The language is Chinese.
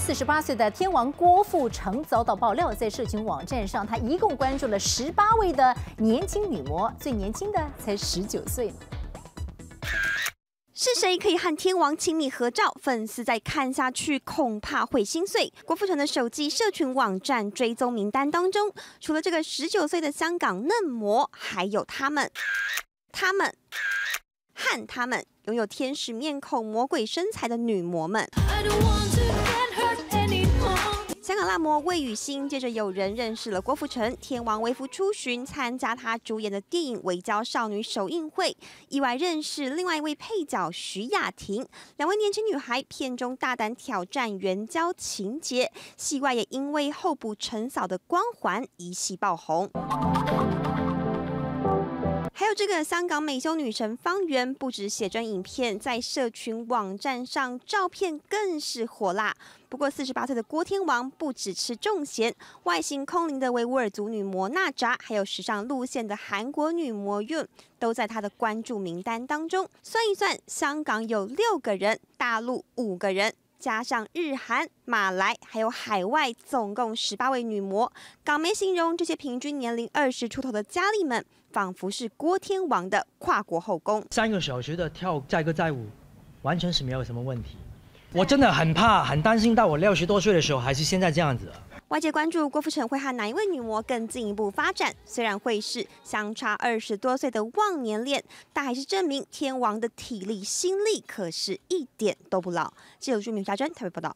四十八岁的天王郭富城遭到爆料，在社群网站上，他一共关注了十八位的年轻女模，最年轻的才十九岁。是谁可以和天王亲密合照？粉丝再看下去，恐怕会心碎。郭富城的手机社群网站追踪名单当中，除了这个十九岁的香港嫩模，还有他们，他们，和他们拥有天使面孔、魔鬼身材的女模们。香港辣模魏雨欣，接着有人认识了郭富城，天王微服出巡参加他主演的电影《围剿少女》首映会，意外认识另外一位配角徐雅婷。两位年轻女孩片中大胆挑战援交情节，戏外也因为候补陈嫂的光环一戏爆红。有这个香港美胸女神方圆，不止写真影片，在社群网站上照片更是火辣。不过四十八岁的郭天王不止吃重咸，外形空灵的维吾尔族女模娜扎，还有时尚路线的韩国女模 ي 都在他的关注名单当中。算一算，香港有六个人，大陆五个人。加上日韩、马来，还有海外，总共十八位女模。港媒形容这些平均年龄二十出头的佳丽们，仿佛是郭天王的跨国后宫。三个小时的跳载歌载舞，完全是没有什么问题。我真的很怕，很担心，到我六十多岁的时候，还是现在这样子。外界关注郭富城会和哪一位女模更进一步发展，虽然会是相差二十多岁的忘年恋，但还是证明天王的体力心力可是一点都不老。记者朱明霞专台报道。